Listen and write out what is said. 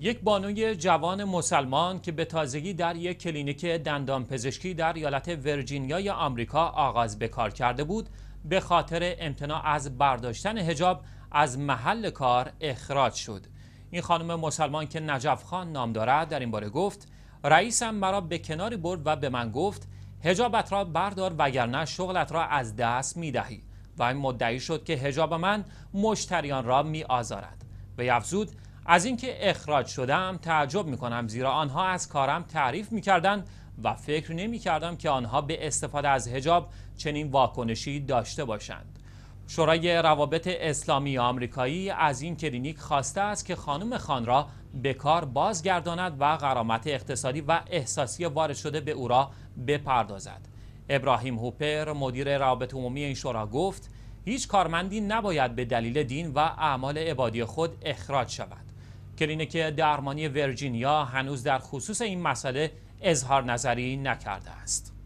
یک بانوی جوان مسلمان که به تازگی در یک کلینیک پزشکی در ایالت یا آمریکا آغاز به کار کرده بود به خاطر امتناع از برداشتن هجاب از محل کار اخراج شد این خانم مسلمان که نجف خان نام دارد در این باره گفت رئیسم مرا به کناری برد و به من گفت هجابت را بردار وگرنه شغلت را از دست می دهی و این مدعی شد که هجاب من مشتریان را می آزارد به افزود از اینکه اخراج شدم تعجب می کنم زیرا آنها از کارم تعریف می کردن و فکر نمی کردم که آنها به استفاده از هجاب چنین واکنشی داشته باشند. شورای روابط اسلامی آمریکایی از این کلینیک خواسته است که خانم خان را به کار بازگرداند و غرامت اقتصادی و احساسی وارد شده به او را بپردازد. ابراهیم هوپر مدیر روابط عمومی این شورا گفت هیچ کارمندی نباید به دلیل دین و اعمال عبادی خود اخراج شود. کلینیک درمانی ورجینیا هنوز در خصوص این مسئله اظهار نظری نکرده است.